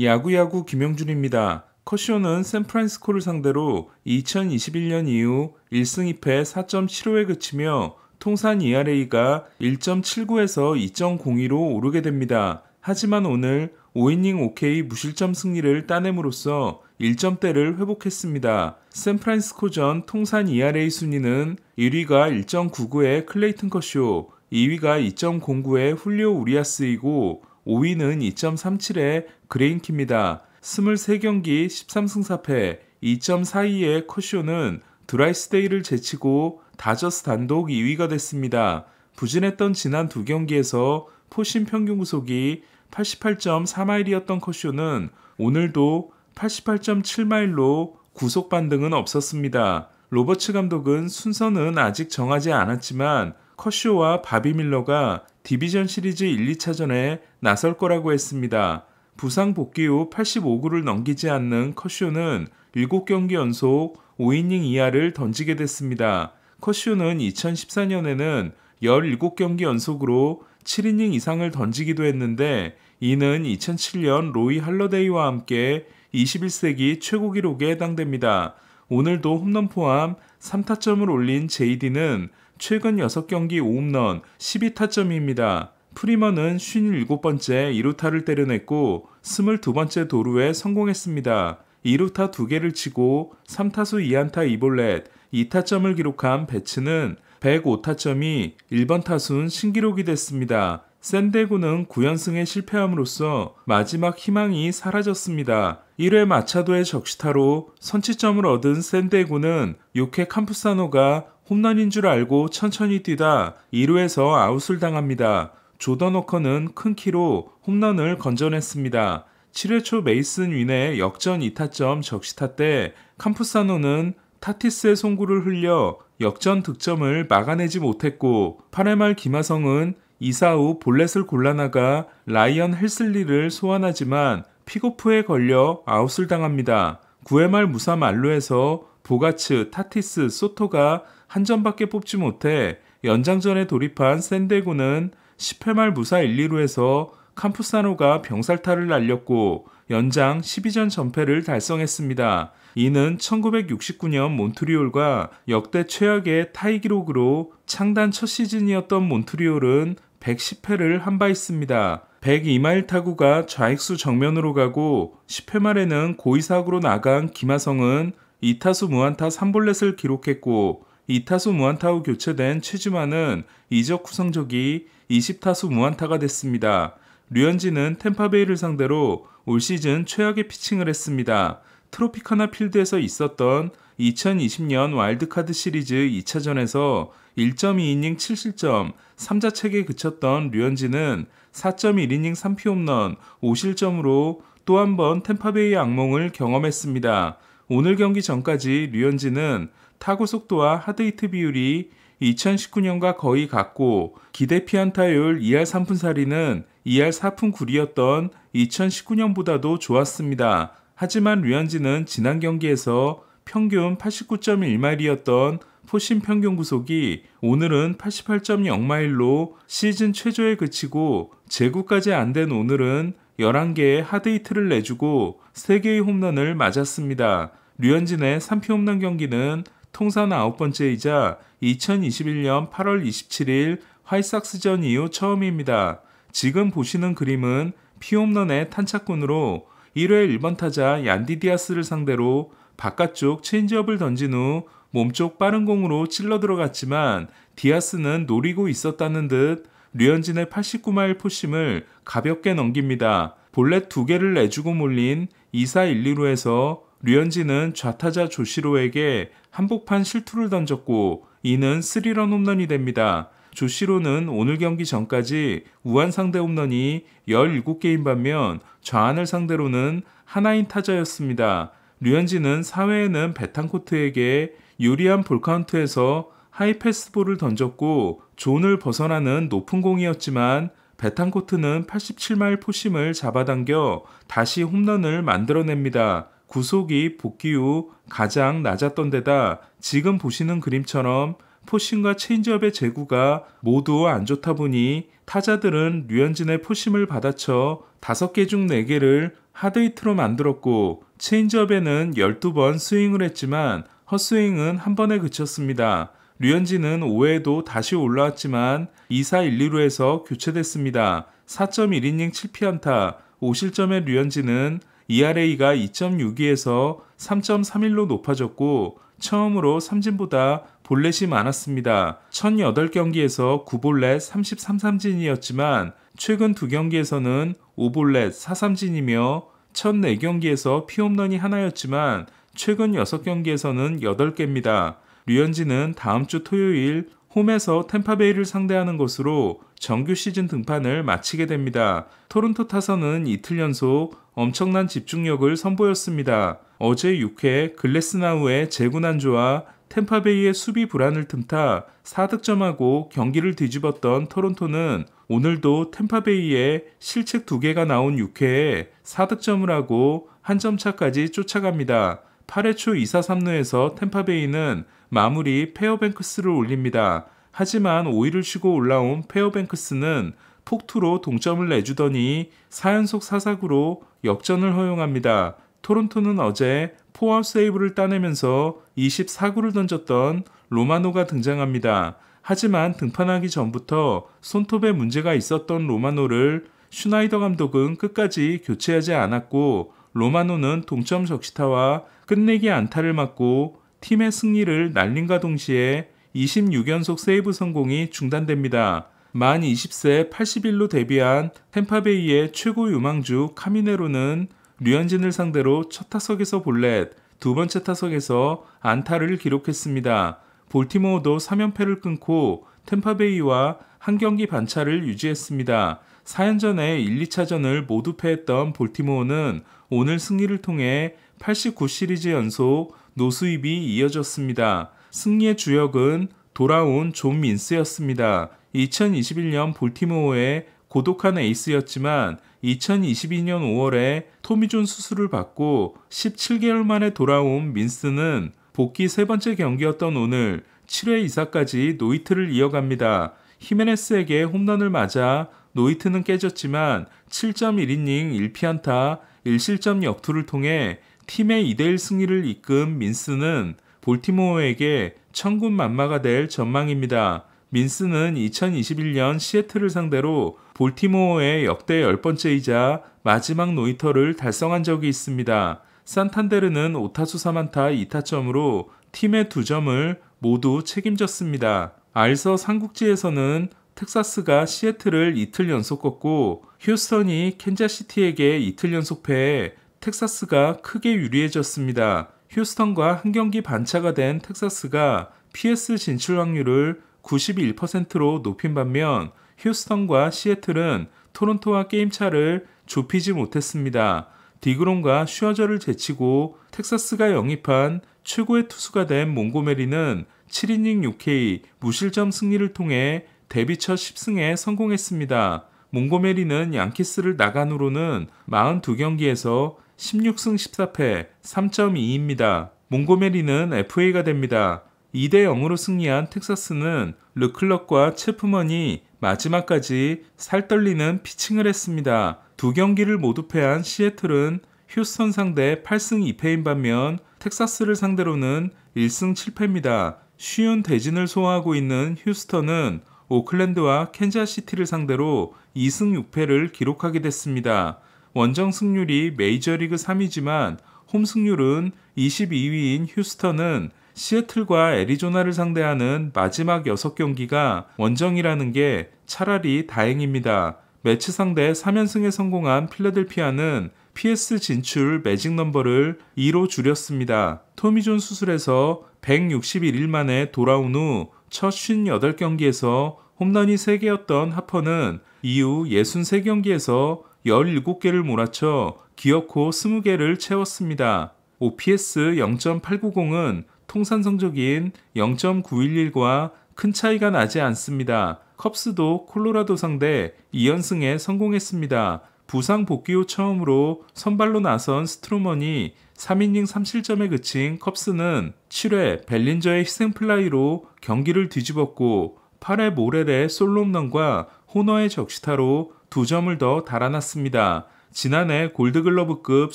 야구야구 김영준입니다. 커쇼는 샌프란시스코를 상대로 2021년 이후 1승 2패 4.75에 그치며 통산 ERA가 1.79에서 2.02로 오르게 됩니다. 하지만 오늘 5이닝 5 k 무실점 승리를 따냄으로써 1점대를 회복했습니다. 샌프란시스코전 통산 ERA 순위는 1위가 1.99의 클레이튼 커쇼, 2위가 2.09의 훌리오 우리아스이고 5위는 2.37의 그레인키입니다. 23경기 13승 4패 2.42의 커쇼는 드라이스데이를 제치고 다저스 단독 2위가 됐습니다. 부진했던 지난 두 경기에서 포신 평균 구속이 88.4마일이었던 커쇼는 오늘도 88.7마일로 구속 반등은 없었습니다. 로버츠 감독은 순서는 아직 정하지 않았지만 커쇼와 바비 밀러가 디비전 시리즈 1, 2차전에 나설 거라고 했습니다. 부상 복귀 후 85구를 넘기지 않는 커쇼는 7경기 연속 5이닝 이하를 던지게 됐습니다. 커쇼는 2014년에는 17경기 연속으로 7이닝 이상을 던지기도 했는데 이는 2007년 로이 할러데이와 함께 21세기 최고 기록에 해당됩니다. 오늘도 홈런 포함 3타점을 올린 JD는 최근 6경기 5홈런 12타점입니다. 프리머는 57번째 2루타를 때려냈고 22번째 도루에 성공했습니다. 2루타 2개를 치고 3타수 2안타 2볼넷 2타점을 기록한 배츠는 105타점이 1번 타순 신기록이 됐습니다. 샌데구는 9연승에 실패함으로써 마지막 희망이 사라졌습니다. 1회 마차도의 적시타로 선취점을 얻은 샌데구는 6회 캄프사노가 홈런인 줄 알고 천천히 뛰다 2루에서 아웃을 당합니다. 조던 워커는 큰 키로 홈런을 건져냈습니다. 7회 초 메이슨 윈의 역전 2타점 적시타 때캄프사노는 타티스의 송구를 흘려 역전 득점을 막아내지 못했고 8회 말 김하성은 2사 후 볼넷을 골라나가 라이언 헬슬리를 소환하지만 픽오프에 걸려 아웃을 당합니다. 9회 말 무사 말루에서 보가츠, 타티스, 소토가 한 점밖에 뽑지 못해 연장전에 돌입한 샌데고는 10회 말 무사 1, 2루에서 캄프사노가 병살타를 날렸고 연장 12전 전패를 달성했습니다. 이는 1969년 몬트리올과 역대 최악의 타이 기록으로 창단 첫 시즌이었던 몬트리올은 110회를 한 바있습니다 102마일 타구가 좌익수 정면으로 가고 10회 말에는 고의사구로 나간 김하성은 2타수 무안타 3볼넷을 기록했고 2타수 무안타로 교체된 최지만은 이적 구성적이 20타수 무안타가 됐습니다. 류현진은 템파베이를 상대로 올 시즌 최악의 피칭을 했습니다. 트로피카나 필드에서 있었던 2020년 와일드카드 시리즈 2차전에서 1.2이닝 7실점, 3자책에 그쳤던 류현진은 4.1이닝 3피홈런, 5실점으로 또 한번 템파베이의 악몽을 경험했습니다. 오늘 경기 전까지 류현진은 타구 속도와 하드히트 비율이 2019년과 거의 같고 기대 피안타율 2할 3푼 4리는 2할 4푼 9리였던 2019년보다도 좋았습니다. 하지만 류현진은 지난 경기에서 평균 89.1마일이었던 포심 평균 구속이 오늘은 88.0마일로 시즌 최저에 그치고 제구까지 안 된 오늘은 11개의 하데이트를 내주고 3개의 홈런을 맞았습니다. 류현진의 3피 홈런 경기는 통산 9번째이자 2021년 8월 27일 화이삭스전 이후 처음입니다. 지금 보시는 그림은 피홈런의 탄착군으로 1회 1번 타자 얀디디아스를 상대로 바깥쪽 체인지업을 던진 후 몸쪽 빠른 공으로 찔러 들어갔지만 디아스는 노리고 있었다는 듯 류현진의 89마일 포심을 가볍게 넘깁니다. 볼넷 두 개를 내주고 몰린 2 4 1 2로에서 류현진은 좌타자 조시로에게 한복판 실투를 던졌고 이는 3런 홈런이 됩니다. 조시로는 오늘 경기 전까지 우한 상대 홈런이 17개인 반면 좌안을 상대로는 하나인 타자였습니다. 류현진은 4회에는 베탄코트에게 유리한 볼카운트에서 하이패스볼을 던졌고 존을 벗어나는 높은 공이었지만 베탄코트는 87마일 포심을 잡아당겨 다시 홈런을 만들어냅니다. 구속이 복귀 후 가장 낮았던 데다 지금 보시는 그림처럼 포심과 체인지업의 제구가 모두 안 좋다 보니 타자들은 류현진의 포심을 받아쳐 5개 중 4개를 하드히트로 만들었고 체인지업에는 12번 스윙을 했지만 헛스윙은 한 번에 그쳤습니다. 류현진은 5회도 다시 올라왔지만 2사 1루에서 2 교체됐습니다. 4.1이닝 7피안타 5실점의 류현진은 ERA가 2.62에서 3.31로 높아졌고 처음으로 삼진보다 볼넷이 많았습니다. 1008경기에서 9볼넷 33삼진이었지만 최근 두 경기에서는 5볼넷 4삼진이며 1004경기에서 피홈런이 하나였지만 최근 6경기에서는 8개입니다. 류현진은 다음 주 토요일 홈에서 템파베이를 상대하는 것으로 정규 시즌 등판을 마치게 됩니다. 토론토 타선은 이틀 연속 엄청난 집중력을 선보였습니다. 어제 6회 글래스나우의 재구난조와 템파베이의 수비 불안을 틈타 4득점하고 경기를 뒤집었던 토론토는 오늘도 템파베이의 실책 2개가 나온 6회에 4득점을 하고 한 점 차까지 쫓아갑니다. 8회 초2 4, 3루에서 템파베이는 마무리 페어뱅크스를 올립니다. 하지만 5위를 쉬고 올라온 페어뱅크스는 폭투로 동점을 내주더니 4연속 4사구로 역전을 허용합니다. 토론토는 어제 포함 세이브를 따내면서 24구를 던졌던 로마노가 등장합니다. 하지만 등판하기 전부터 손톱에 문제가 있었던 로마노를 슈나이더 감독은 끝까지 교체하지 않았고 로마노는 동점 적시타와 끝내기 안타를 맞고 팀의 승리를 날린과 동시에 26연속 세이브 성공이 중단됩니다. 만 20세 8 0일로 데뷔한 템파베이의 최고 유망주 카미네로는 류현진을 상대로 첫 타석에서 볼넷, 두 번째 타석에서 안타를 기록했습니다. 볼티모어도 3연패를 끊고 템파베이와 한 경기 반차를 유지했습니다. 4연전에 1, 2차전을 모두 패했던 볼티모어는 오늘 승리를 통해 89시리즈 연속 노수입이 이어졌습니다. 승리의 주역은 돌아온 존 민스였습니다. 2021년 볼티모어의 고독한 에이스였지만 2022년 5월에 토미존 수술을 받고 17개월 만에 돌아온 민스는 복귀 세 번째 경기였던 오늘 7회 이사까지 노이트를 이어갑니다. 히메네스에게 홈런을 맞아 노이트는 깨졌지만 7.1이닝 1피안타 1실점 역투를 통해 팀의 2대1 승리를 이끈 민스는 볼티모어에게 천군 만마가 될 전망입니다. 민스는 2021년 시애틀을 상대로 볼티모어의 역대 10번째이자 마지막 노이터를 달성한 적이 있습니다. 산탄데르는 5타수 3안타 2타점으로 팀의 2점을 모두 책임졌습니다. 알서 삼국지에서는 텍사스가 시애틀을 이틀 연속 꺾고 휴스턴이 켄자시티에게 이틀 연속 패해 텍사스가 크게 유리해졌습니다. 휴스턴과 한 경기 반차가 된 텍사스가 PS 진출 확률을 91%로 높인 반면 휴스턴과 시애틀은 토론토와 게임차를 좁히지 못했습니다. 디그론과 슈어저를 제치고 텍사스가 영입한 최고의 투수가 된 몽고메리는 7이닝 6K 무실점 승리를 통해 데뷔 첫 10승에 성공했습니다. 몽고메리는 양키스를 나간 후로는 42경기에서 16승 14패 3.2입니다. 몽고메리는 FA가 됩니다. 2대 0으로 승리한 텍사스는 르클럭과 체프먼이 마지막까지 살떨리는 피칭을 했습니다. 두 경기를 모두 패한 시애틀은 휴스턴 상대 8승 2패인 반면 텍사스를 상대로는 1승 7패입니다. 쉬운 대진을 소화하고 있는 휴스턴은 오클랜드와 캔자시티를 상대로 2승 6패를 기록하게 됐습니다. 원정 승률이 메이저리그 3위지만 홈 승률은 22위인 휴스턴은 시애틀과 애리조나를 상대하는 마지막 6경기가 원정이라는 게 차라리 다행입니다. 매치 상대 3연승에 성공한 필라델피아는 PS 진출 매직 넘버를 2로 줄였습니다. 토미존 수술에서 161일 만에 돌아온 후 첫 58경기에서 홈런이 3개였던 하퍼는 이후 63경기에서 17개를 몰아쳐 기어코 20개를 채웠습니다. OPS 0.890은 통산 성적인 0.911과 큰 차이가 나지 않습니다. 컵스도 콜로라도 상대 2연승에 성공했습니다. 부상 복귀 후 처음으로 선발로 나선 스트루먼이 3이닝 3실점에 그친 컵스는 7회 벨린저의 희생플라이로 경기를 뒤집었고 8회 모렐의 솔롬홈런과 호너의 적시타로 2점을 더 달아났습니다. 지난해 골드글러브급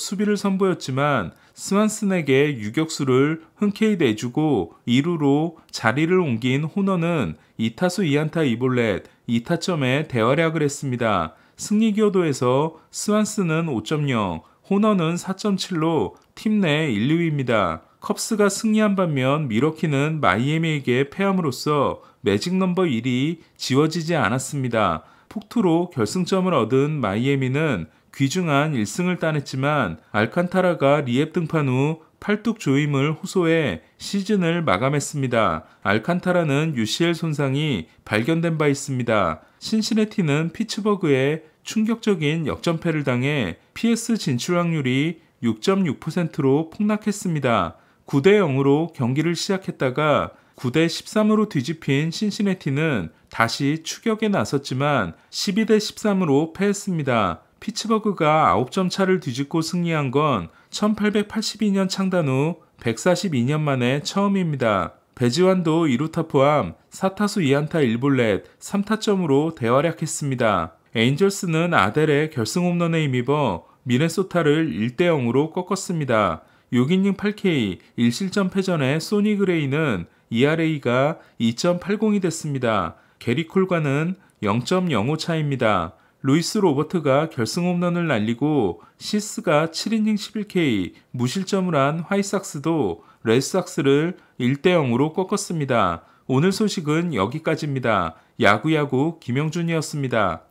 수비를 선보였지만 스완슨에게 유격수를 흔쾌히 내주고 2루로 자리를 옮긴 호너는 2타수 2안타 2볼렛 2타점에 대활약을 했습니다. 승리교도에서 스완스는 5.0, 호너는 4.7로 팀 내 1, 류위입니다 컵스가 승리한 반면 미러키는 마이애미에게 패함으로써 매직 넘버 1이 지워지지 않았습니다. 폭투로 결승점을 얻은 마이애미는 귀중한 1승을 따냈지만 알칸타라가 리앱 등판 후 팔뚝 조임을 호소해 시즌을 마감했습니다. 알칸타라는 UCL 손상이 발견된 바 있습니다. 신시네티는 피츠버그에 충격적인 역전패를 당해 PS 진출 확률이 6.6%로 폭락했습니다. 9대 0으로 경기를 시작했다가 9대 13으로 뒤집힌 신시네티는 다시 추격에 나섰지만 12대 13으로 패했습니다. 피츠버그가 9점 차를 뒤집고 승리한 건 1882년 창단 후 142년 만에 처음입니다. 배지완도 2루타 포함 4타수 2안타 1볼넷 3타점으로 대활약했습니다. 에인절스는 아델의 결승 홈런에 힘입어 미네소타를 1대0으로 꺾었습니다. 6이닝 8K 1실점 패전의 소니 그레이는 ERA가 2.80이 됐습니다. 게리 콜과는 0.05 차입니다. 루이스 로버트가 결승 홈런을 날리고 시스가 7이닝 11K 무실점을 한 화이삭스도 레드삭스를 1대 0으로 꺾었습니다. 오늘 소식은 여기까지입니다. 야구야구 김영준이었습니다.